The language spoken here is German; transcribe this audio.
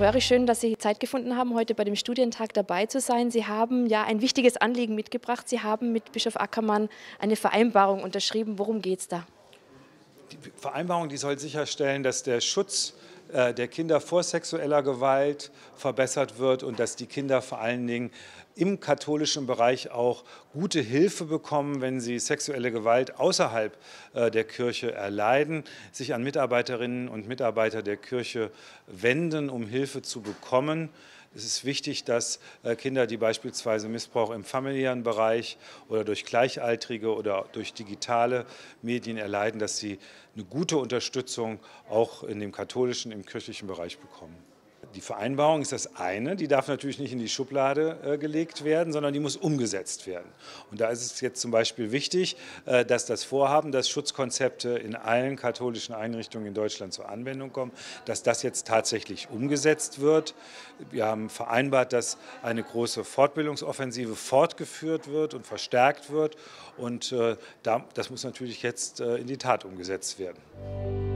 Very schön, dass Sie Zeit gefunden haben, heute bei dem Studientag dabei zu sein. Sie haben ja ein wichtiges Anliegen mitgebracht. Sie haben mit Bischof Ackermann eine Vereinbarung unterschrieben. Worum geht es da? Die Vereinbarung, die soll sicherstellen, dass der Schutz äh, der Kinder vor sexueller Gewalt verbessert wird und dass die Kinder vor allen Dingen im katholischen Bereich auch gute Hilfe bekommen, wenn sie sexuelle Gewalt außerhalb äh, der Kirche erleiden, sich an Mitarbeiterinnen und Mitarbeiter der Kirche wenden, um Hilfe zu bekommen. Es ist wichtig, dass äh, Kinder, die beispielsweise Missbrauch im familiären Bereich oder durch Gleichaltrige oder durch digitale Medien erleiden, dass sie eine gute Unterstützung auch in dem katholischen, im kirchlichen Bereich bekommen. Die Vereinbarung ist das eine, die darf natürlich nicht in die Schublade äh, gelegt werden, sondern die muss umgesetzt werden. Und da ist es jetzt zum Beispiel wichtig, äh, dass das Vorhaben, dass Schutzkonzepte in allen katholischen Einrichtungen in Deutschland zur Anwendung kommen, dass das jetzt tatsächlich umgesetzt wird. Wir haben vereinbart, dass eine große Fortbildungsoffensive fortgeführt wird und verstärkt wird. Und äh, das muss natürlich jetzt in die Tat umgesetzt werden.